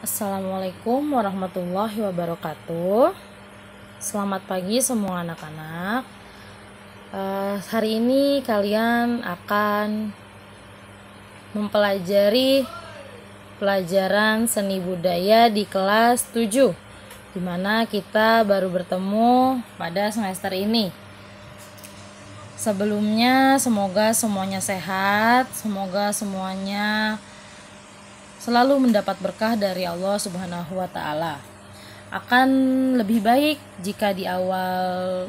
Assalamualaikum warahmatullahi wabarakatuh. Selamat pagi semua anak-anak. Uh, hari ini kalian akan mempelajari pelajaran seni budaya di kelas 7 dimana kita baru bertemu pada semester ini. Sebelumnya semoga semuanya sehat, semoga semuanya selalu mendapat berkah dari Allah Subhanahu wa taala. Akan lebih baik jika di awal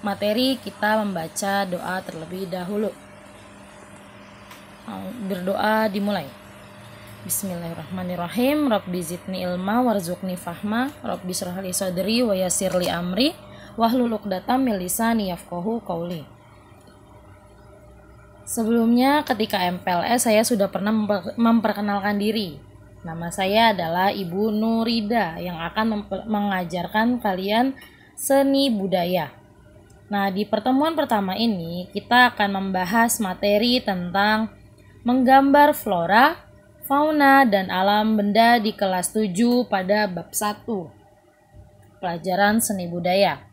materi kita membaca doa terlebih dahulu. Berdoa dimulai. Bismillahirrahmanirrahim. Rabbi zidni ilma warzuqni fahma. Rabbi syrahli sadri wa yassirli amri wahlul 'uqdatam min lisani yafqahu qawli. Sebelumnya ketika MPLS saya sudah pernah memperkenalkan diri. Nama saya adalah Ibu Nurida yang akan mengajarkan kalian seni budaya. Nah, di pertemuan pertama ini kita akan membahas materi tentang menggambar flora, fauna, dan alam benda di kelas 7 pada bab 1. Pelajaran seni budaya.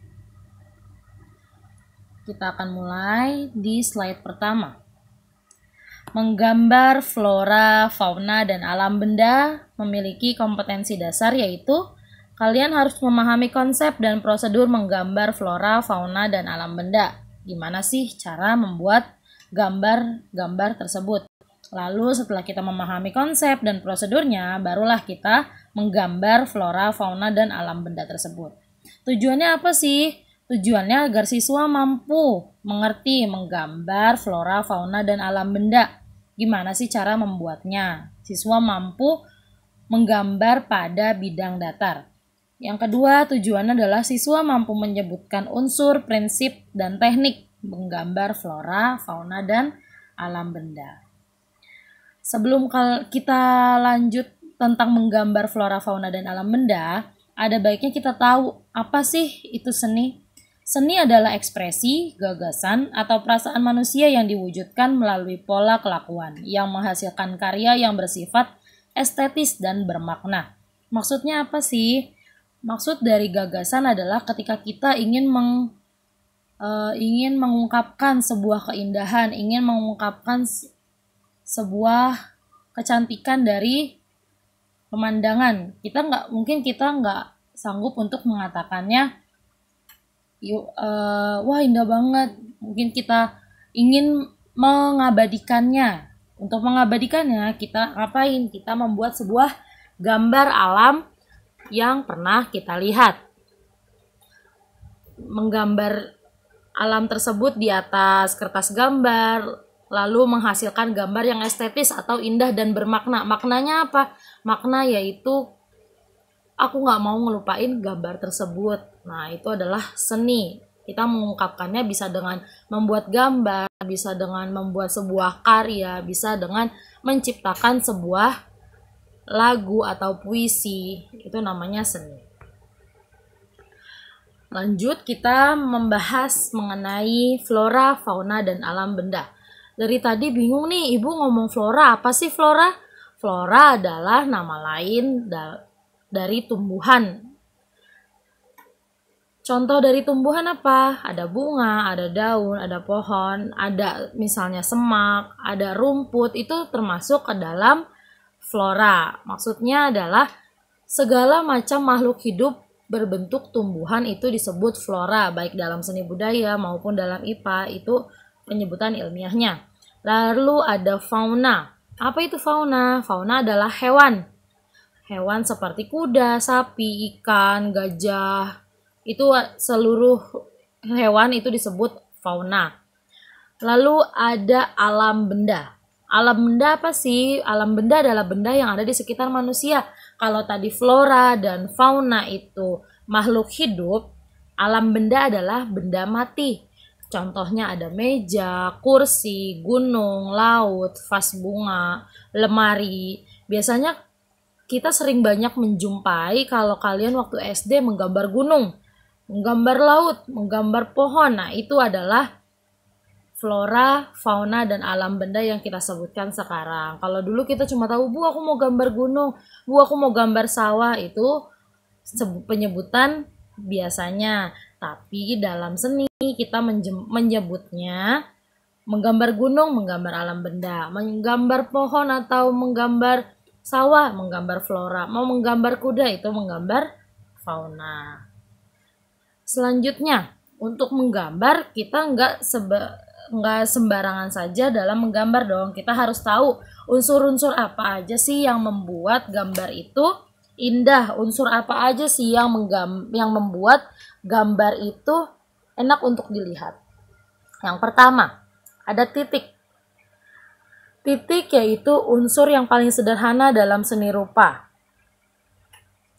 Kita akan mulai di slide pertama menggambar flora, fauna, dan alam benda memiliki kompetensi dasar yaitu kalian harus memahami konsep dan prosedur menggambar flora, fauna, dan alam benda. Gimana sih cara membuat gambar-gambar tersebut? Lalu setelah kita memahami konsep dan prosedurnya, barulah kita menggambar flora, fauna, dan alam benda tersebut. Tujuannya apa sih? Tujuannya agar siswa mampu mengerti, menggambar flora, fauna, dan alam benda. Gimana sih cara membuatnya? Siswa mampu menggambar pada bidang datar. Yang kedua, tujuannya adalah siswa mampu menyebutkan unsur, prinsip, dan teknik menggambar flora, fauna, dan alam benda. Sebelum kita lanjut tentang menggambar flora, fauna, dan alam benda, ada baiknya kita tahu apa sih itu seni Seni adalah ekspresi, gagasan, atau perasaan manusia yang diwujudkan melalui pola kelakuan yang menghasilkan karya yang bersifat estetis dan bermakna. Maksudnya apa sih? Maksud dari gagasan adalah ketika kita ingin meng, uh, ingin mengungkapkan sebuah keindahan, ingin mengungkapkan sebuah kecantikan dari pemandangan. Kita nggak mungkin kita nggak sanggup untuk mengatakannya yuk uh, eh, wah indah banget mungkin kita ingin mengabadikannya untuk mengabadikannya kita ngapain kita membuat sebuah gambar alam yang pernah kita lihat menggambar alam tersebut di atas kertas gambar lalu menghasilkan gambar yang estetis atau indah dan bermakna maknanya apa makna yaitu aku nggak mau ngelupain gambar tersebut Nah, itu adalah seni. Kita mengungkapkannya bisa dengan membuat gambar, bisa dengan membuat sebuah karya, bisa dengan menciptakan sebuah lagu atau puisi. Itu namanya seni. Lanjut kita membahas mengenai flora, fauna, dan alam benda. Dari tadi bingung nih, ibu ngomong flora, apa sih flora? Flora adalah nama lain dari tumbuhan Contoh dari tumbuhan apa? Ada bunga, ada daun, ada pohon, ada misalnya semak, ada rumput, itu termasuk ke dalam flora. Maksudnya adalah segala macam makhluk hidup berbentuk tumbuhan itu disebut flora, baik dalam seni budaya maupun dalam IPA itu penyebutan ilmiahnya. Lalu ada fauna. Apa itu fauna? Fauna adalah hewan. Hewan seperti kuda, sapi, ikan, gajah, itu uh, seluruh hewan itu disebut fauna. Lalu ada alam benda. Alam benda apa sih? Alam benda adalah benda yang ada di sekitar manusia. Kalau tadi flora dan fauna itu makhluk hidup, alam benda adalah benda mati. Contohnya ada meja, kursi, gunung, laut, vas bunga, lemari. Biasanya kita sering banyak menjumpai kalau kalian waktu SD menggambar gunung menggambar laut, menggambar pohon. Nah, itu adalah flora, fauna, dan alam benda yang kita sebutkan sekarang. Kalau dulu kita cuma tahu, bu aku mau gambar gunung, bu aku mau gambar sawah, itu penyebutan biasanya. Tapi dalam seni kita menyebutnya menggambar gunung, menggambar alam benda, menggambar pohon atau menggambar sawah, menggambar flora, mau menggambar kuda itu menggambar fauna. Selanjutnya, untuk menggambar kita nggak seba, nggak sembarangan saja dalam menggambar dong. Kita harus tahu unsur-unsur apa aja sih yang membuat gambar itu indah. Unsur apa aja sih yang menggam, yang membuat gambar itu enak untuk dilihat. Yang pertama, ada titik. Titik yaitu unsur yang paling sederhana dalam seni rupa.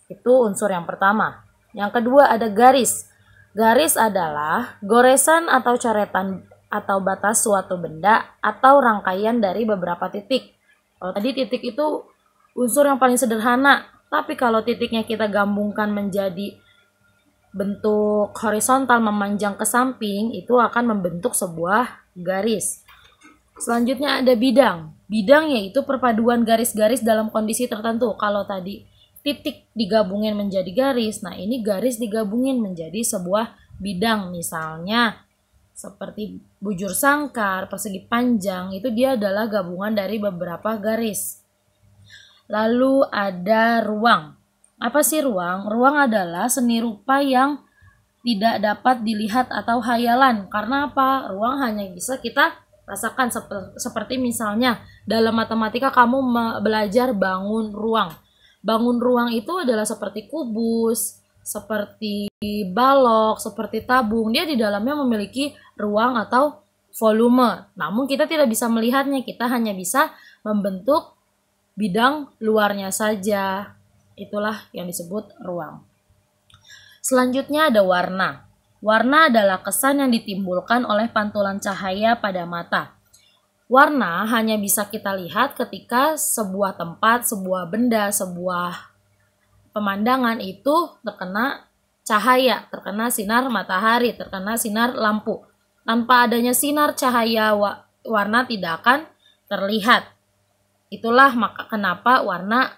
Itu unsur yang pertama. Yang kedua ada garis. Garis adalah goresan atau coretan atau batas suatu benda atau rangkaian dari beberapa titik. Kalau tadi titik itu unsur yang paling sederhana, tapi kalau titiknya kita gabungkan menjadi bentuk horizontal memanjang ke samping, itu akan membentuk sebuah garis. Selanjutnya ada bidang. Bidang yaitu perpaduan garis-garis dalam kondisi tertentu. Kalau tadi titik digabungin menjadi garis. Nah, ini garis digabungin menjadi sebuah bidang misalnya seperti bujur sangkar, persegi panjang itu dia adalah gabungan dari beberapa garis. Lalu ada ruang. Apa sih ruang? Ruang adalah seni rupa yang tidak dapat dilihat atau hayalan. Karena apa? Ruang hanya bisa kita rasakan seperti misalnya dalam matematika kamu belajar bangun ruang bangun ruang itu adalah seperti kubus, seperti balok, seperti tabung. Dia di dalamnya memiliki ruang atau volume. Namun kita tidak bisa melihatnya, kita hanya bisa membentuk bidang luarnya saja. Itulah yang disebut ruang. Selanjutnya ada warna. Warna adalah kesan yang ditimbulkan oleh pantulan cahaya pada mata. Warna hanya bisa kita lihat ketika sebuah tempat, sebuah benda, sebuah pemandangan itu terkena cahaya, terkena sinar matahari, terkena sinar lampu. Tanpa adanya sinar cahaya, warna tidak akan terlihat. Itulah maka kenapa warna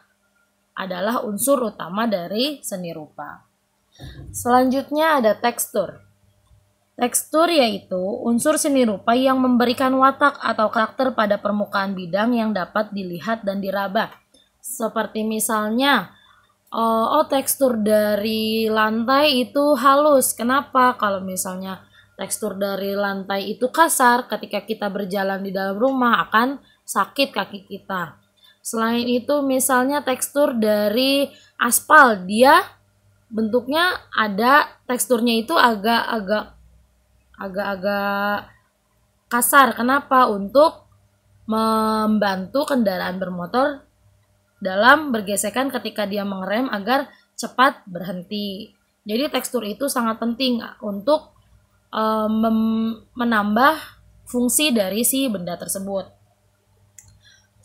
adalah unsur utama dari seni rupa. Selanjutnya ada tekstur. Tekstur yaitu unsur seni rupa yang memberikan watak atau karakter pada permukaan bidang yang dapat dilihat dan diraba. Seperti misalnya, oh, oh tekstur dari lantai itu halus. Kenapa? Kalau misalnya tekstur dari lantai itu kasar, ketika kita berjalan di dalam rumah akan sakit kaki kita. Selain itu, misalnya tekstur dari aspal, dia bentuknya ada teksturnya itu agak-agak agak-agak kasar. Kenapa? Untuk membantu kendaraan bermotor dalam bergesekan ketika dia mengerem agar cepat berhenti. Jadi tekstur itu sangat penting untuk um, menambah fungsi dari si benda tersebut.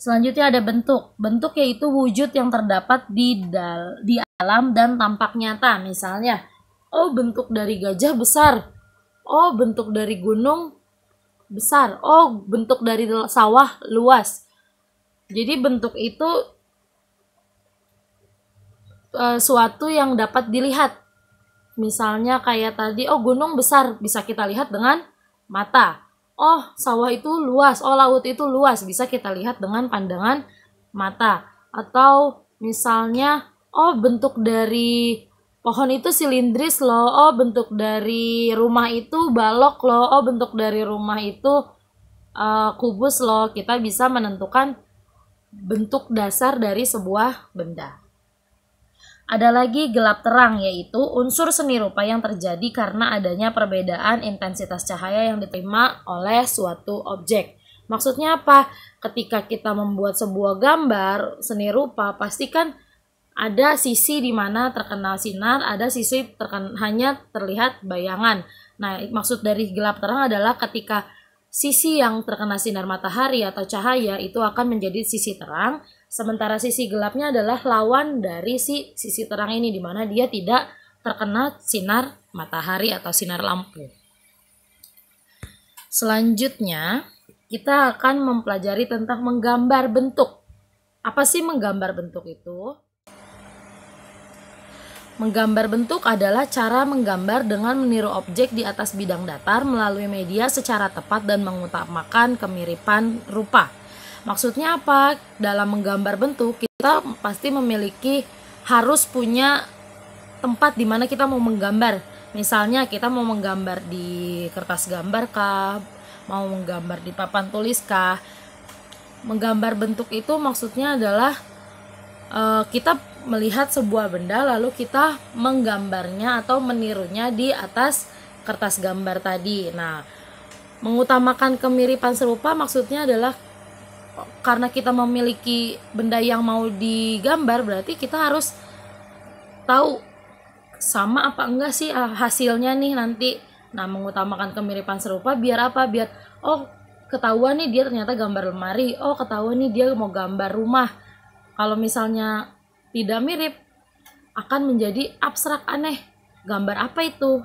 Selanjutnya ada bentuk. Bentuk yaitu wujud yang terdapat di dalam dan tampak nyata. Misalnya, oh bentuk dari gajah besar, oh bentuk dari gunung besar oh bentuk dari sawah luas jadi bentuk itu e, suatu yang dapat dilihat misalnya kayak tadi oh gunung besar bisa kita lihat dengan mata oh sawah itu luas oh laut itu luas bisa kita lihat dengan pandangan mata atau misalnya oh bentuk dari pohon itu silindris loh oh bentuk dari rumah itu balok loh oh bentuk dari rumah itu uh, kubus loh kita bisa menentukan bentuk dasar dari sebuah benda ada lagi gelap terang yaitu unsur seni rupa yang terjadi karena adanya perbedaan intensitas cahaya yang diterima oleh suatu objek. Maksudnya apa? Ketika kita membuat sebuah gambar seni rupa, pastikan ada sisi di mana terkena sinar, ada sisi terken hanya terlihat bayangan. Nah, maksud dari gelap terang adalah ketika sisi yang terkena sinar matahari atau cahaya itu akan menjadi sisi terang, sementara sisi gelapnya adalah lawan dari si sisi terang ini di mana dia tidak terkena sinar matahari atau sinar lampu. Selanjutnya, kita akan mempelajari tentang menggambar bentuk. Apa sih menggambar bentuk itu? Menggambar bentuk adalah cara menggambar dengan meniru objek di atas bidang datar melalui media secara tepat dan mengutamakan kemiripan rupa. Maksudnya apa? Dalam menggambar bentuk kita pasti memiliki harus punya tempat di mana kita mau menggambar. Misalnya kita mau menggambar di kertas gambar kah, mau menggambar di papan tulis kah. Menggambar bentuk itu maksudnya adalah eh, kita melihat sebuah benda lalu kita menggambarnya atau menirunya di atas kertas gambar tadi. Nah, mengutamakan kemiripan serupa maksudnya adalah karena kita memiliki benda yang mau digambar berarti kita harus tahu sama apa enggak sih hasilnya nih nanti. Nah, mengutamakan kemiripan serupa biar apa? Biar oh ketahuan nih dia ternyata gambar lemari. Oh, ketahuan nih dia mau gambar rumah. Kalau misalnya tidak mirip akan menjadi abstrak aneh. Gambar apa itu?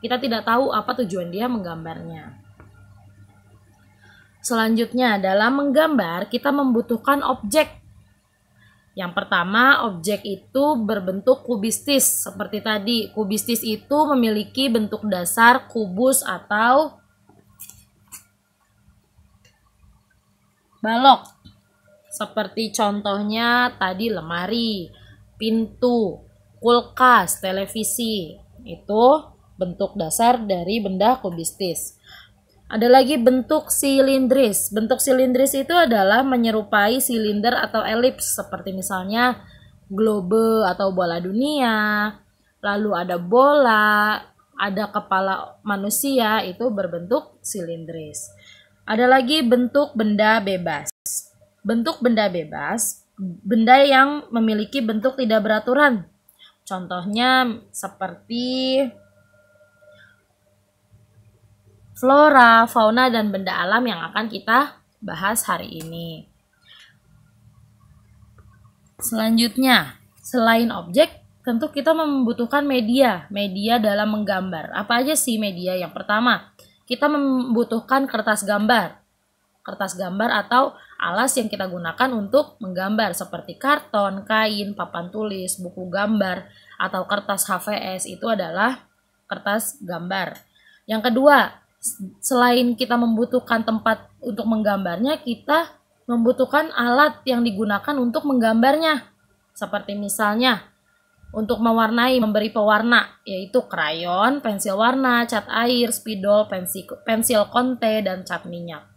Kita tidak tahu apa tujuan dia menggambarnya. Selanjutnya, dalam menggambar kita membutuhkan objek. Yang pertama, objek itu berbentuk kubistis. Seperti tadi, kubistis itu memiliki bentuk dasar kubus atau balok. Seperti contohnya tadi lemari, pintu, kulkas, televisi. Itu bentuk dasar dari benda kubistis. Ada lagi bentuk silindris. Bentuk silindris itu adalah menyerupai silinder atau elips seperti misalnya globe atau bola dunia. Lalu ada bola, ada kepala manusia itu berbentuk silindris. Ada lagi bentuk benda bebas. Bentuk benda bebas, benda yang memiliki bentuk tidak beraturan. Contohnya seperti flora, fauna, dan benda alam yang akan kita bahas hari ini. Selanjutnya, selain objek, tentu kita membutuhkan media, media dalam menggambar. Apa aja sih media? Yang pertama, kita membutuhkan kertas gambar kertas gambar atau alas yang kita gunakan untuk menggambar seperti karton, kain, papan tulis, buku gambar, atau kertas HVS itu adalah kertas gambar. Yang kedua, selain kita membutuhkan tempat untuk menggambarnya, kita membutuhkan alat yang digunakan untuk menggambarnya. Seperti misalnya untuk mewarnai memberi pewarna yaitu krayon, pensil warna, cat air, spidol, pensil, pensil konte dan cat minyak.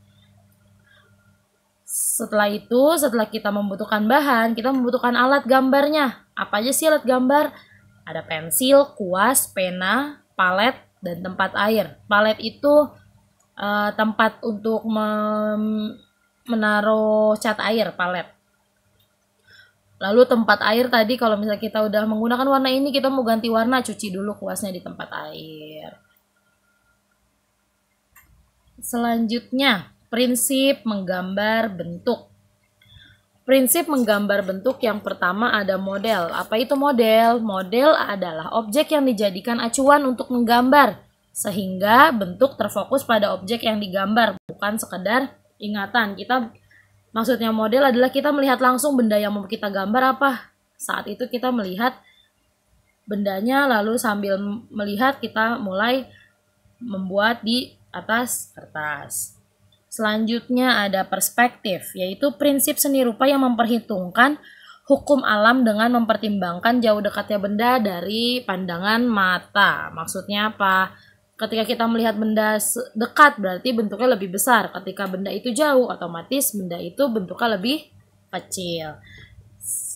Setelah itu, setelah kita membutuhkan bahan, kita membutuhkan alat gambarnya. Apa aja sih alat gambar? Ada pensil, kuas, pena, palet, dan tempat air. Palet itu uh, tempat untuk menaruh cat air, palet. Lalu tempat air tadi kalau misalnya kita udah menggunakan warna ini kita mau ganti warna cuci dulu kuasnya di tempat air. Selanjutnya Prinsip menggambar bentuk. Prinsip menggambar bentuk yang pertama ada model. Apa itu model? Model adalah objek yang dijadikan acuan untuk menggambar sehingga bentuk terfokus pada objek yang digambar bukan sekedar ingatan. Kita maksudnya model adalah kita melihat langsung benda yang mau kita gambar apa. Saat itu kita melihat bendanya lalu sambil melihat kita mulai membuat di atas kertas. Selanjutnya ada perspektif, yaitu prinsip seni rupa yang memperhitungkan hukum alam dengan mempertimbangkan jauh dekatnya benda dari pandangan mata. Maksudnya apa? Ketika kita melihat benda dekat berarti bentuknya lebih besar. Ketika benda itu jauh, otomatis benda itu bentuknya lebih kecil.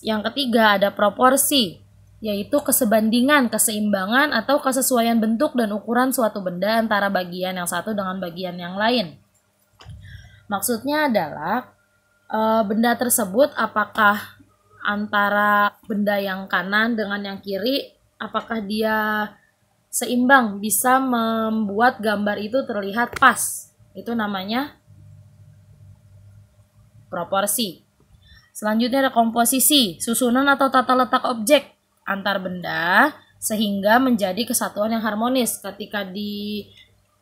Yang ketiga ada proporsi, yaitu kesebandingan, keseimbangan, atau kesesuaian bentuk dan ukuran suatu benda antara bagian yang satu dengan bagian yang lain. Maksudnya adalah e, benda tersebut apakah antara benda yang kanan dengan yang kiri apakah dia seimbang bisa membuat gambar itu terlihat pas. Itu namanya proporsi. Selanjutnya ada komposisi, susunan atau tata letak objek antar benda sehingga menjadi kesatuan yang harmonis. Ketika di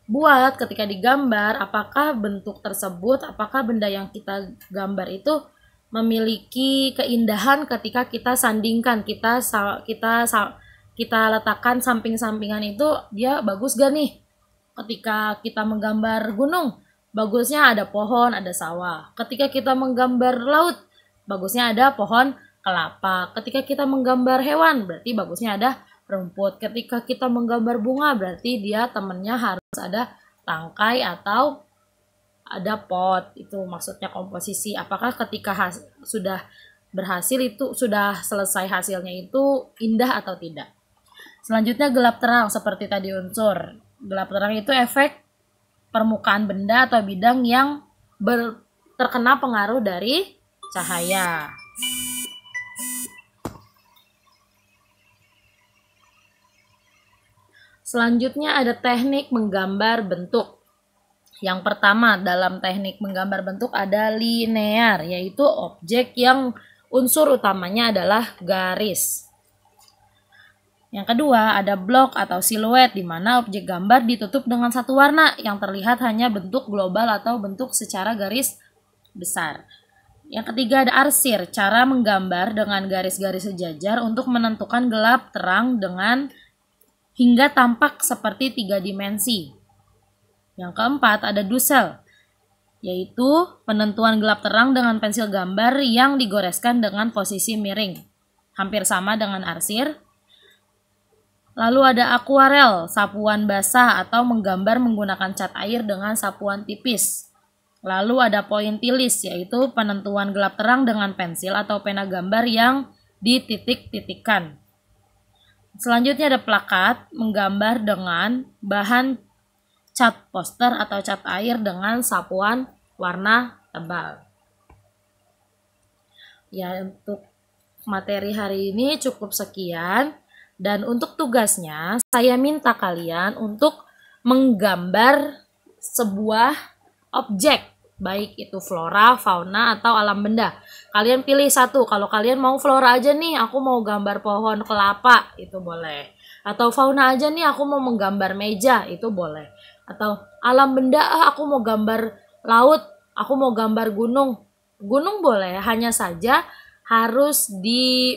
buat ketika digambar apakah bentuk tersebut apakah benda yang kita gambar itu memiliki keindahan ketika kita sandingkan kita kita kita letakkan samping-sampingan itu dia bagus gak nih ketika kita menggambar gunung bagusnya ada pohon ada sawah ketika kita menggambar laut bagusnya ada pohon kelapa ketika kita menggambar hewan berarti bagusnya ada rumput. Ketika kita menggambar bunga berarti dia temennya harus ada tangkai atau ada pot itu maksudnya komposisi apakah ketika sudah berhasil itu sudah selesai hasilnya itu indah atau tidak selanjutnya gelap terang seperti tadi unsur gelap terang itu efek permukaan benda atau bidang yang ber, terkena pengaruh dari cahaya Selanjutnya ada teknik menggambar bentuk. Yang pertama dalam teknik menggambar bentuk ada linear, yaitu objek yang unsur utamanya adalah garis. Yang kedua ada blok atau siluet di mana objek gambar ditutup dengan satu warna yang terlihat hanya bentuk global atau bentuk secara garis besar. Yang ketiga ada arsir, cara menggambar dengan garis-garis sejajar untuk menentukan gelap terang dengan hingga tampak seperti tiga dimensi. Yang keempat ada dusel, yaitu penentuan gelap terang dengan pensil gambar yang digoreskan dengan posisi miring, hampir sama dengan arsir. Lalu ada akuarel, sapuan basah atau menggambar menggunakan cat air dengan sapuan tipis. Lalu ada pointilis, yaitu penentuan gelap terang dengan pensil atau pena gambar yang dititik-titikkan. Selanjutnya ada plakat menggambar dengan bahan cat poster atau cat air dengan sapuan warna tebal. Ya, untuk materi hari ini cukup sekian dan untuk tugasnya saya minta kalian untuk menggambar sebuah objek baik itu flora, fauna, atau alam benda. Kalian pilih satu, kalau kalian mau flora aja nih, aku mau gambar pohon kelapa, itu boleh. Atau fauna aja nih, aku mau menggambar meja, itu boleh. Atau alam benda, ah, aku mau gambar laut, aku mau gambar gunung. Gunung boleh, hanya saja harus di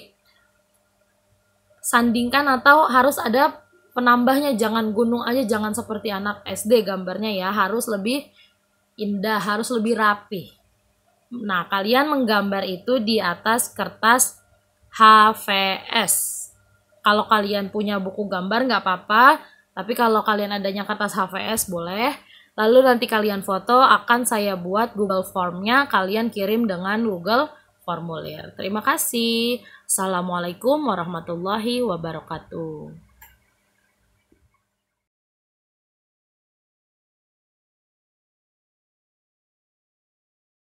sandingkan atau harus ada penambahnya jangan gunung aja jangan seperti anak SD gambarnya ya harus lebih indah, harus lebih rapi. Nah, kalian menggambar itu di atas kertas HVS. Kalau kalian punya buku gambar nggak apa-apa, tapi kalau kalian adanya kertas HVS boleh. Lalu nanti kalian foto akan saya buat Google Formnya, kalian kirim dengan Google Formulir. Terima kasih. Assalamualaikum warahmatullahi wabarakatuh.